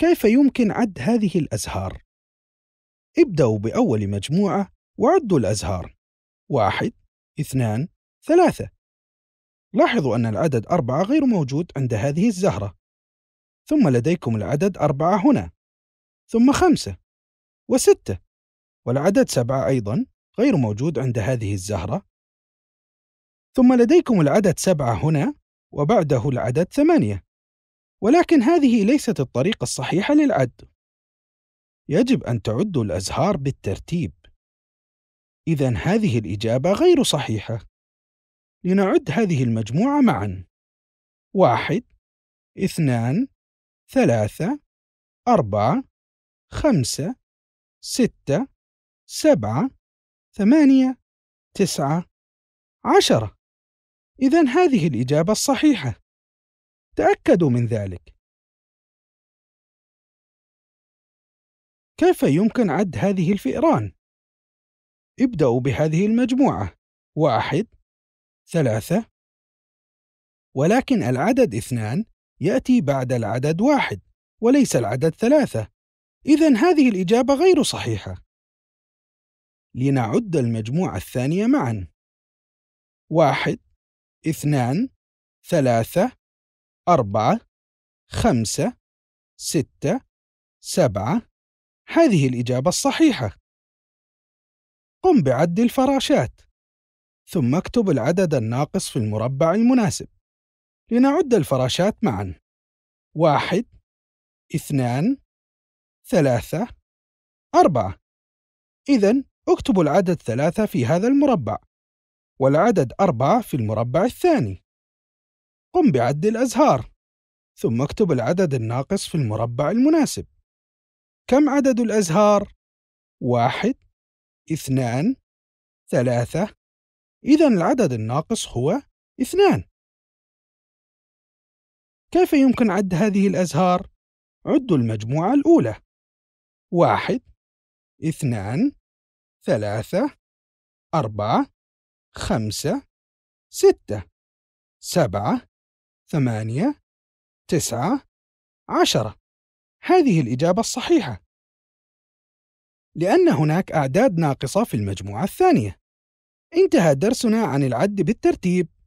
كيف يمكن عد هذه الأزهار؟ ابدأوا بأول مجموعة وعدوا الأزهار واحد اثنان ثلاثة لاحظوا أن العدد أربعة غير موجود عند هذه الزهرة ثم لديكم العدد أربعة هنا ثم خمسة وستة والعدد سبعة أيضا غير موجود عند هذه الزهرة ثم لديكم العدد سبعة هنا وبعده العدد ثمانية ولكن هذه ليست الطريقة الصحيحة للعد. يجب أن تعدوا الأزهار بالترتيب. إذا هذه الإجابة غير صحيحة. لنعد هذه المجموعة معا. واحد، اثنان، ثلاثة، أربعة، خمسة، ستة، سبعة، ثمانية، تسعة، عشرة. إذا هذه الإجابة الصحيحة. تأكدوا من ذلك كيف يمكن عد هذه الفئران؟ ابدأوا بهذه المجموعة واحد ثلاثة ولكن العدد اثنان يأتي بعد العدد واحد وليس العدد ثلاثة إذا هذه الإجابة غير صحيحة لنعد المجموعة الثانية معا واحد اثنان ثلاثة أربعة خمسة ستة سبعة هذه الإجابة الصحيحة قم بعد الفراشات ثم اكتب العدد الناقص في المربع المناسب لنعد الفراشات معا واحد اثنان ثلاثة أربعة إذا اكتب العدد ثلاثة في هذا المربع والعدد أربعة في المربع الثاني قم بعد الأزهار ثم اكتب العدد الناقص في المربع المناسب كم عدد الأزهار؟ واحد اثنان ثلاثة إذا العدد الناقص هو اثنان كيف يمكن عد هذه الأزهار؟ عد المجموعة الأولى واحد اثنان ثلاثة أربعة خمسة ستة سبعة ثمانية تسعة عشرة هذه الإجابة الصحيحة لأن هناك أعداد ناقصة في المجموعة الثانية انتهى درسنا عن العد بالترتيب